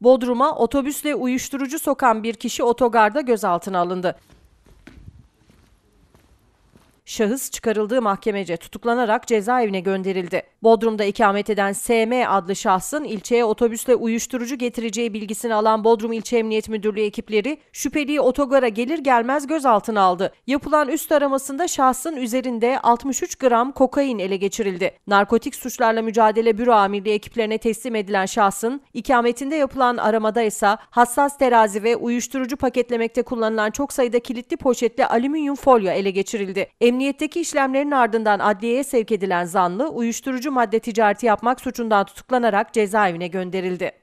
Bodrum'a otobüsle uyuşturucu sokan bir kişi otogarda gözaltına alındı. Şahıs çıkarıldığı mahkemece tutuklanarak cezaevine gönderildi. Bodrum'da ikamet eden SM adlı şahsın ilçeye otobüsle uyuşturucu getireceği bilgisini alan Bodrum İlçe Emniyet Müdürlüğü ekipleri şüpheliyi otogara gelir gelmez gözaltına aldı. Yapılan üst aramasında şahsın üzerinde 63 gram kokain ele geçirildi. Narkotik suçlarla mücadele büro amirliği ekiplerine teslim edilen şahsın ikametinde yapılan aramada ise hassas terazi ve uyuşturucu paketlemekte kullanılan çok sayıda kilitli poşetli alüminyum folyo ele geçirildi. Emniyet Emniyetteki işlemlerin ardından adliyeye sevk edilen zanlı uyuşturucu madde ticareti yapmak suçundan tutuklanarak cezaevine gönderildi.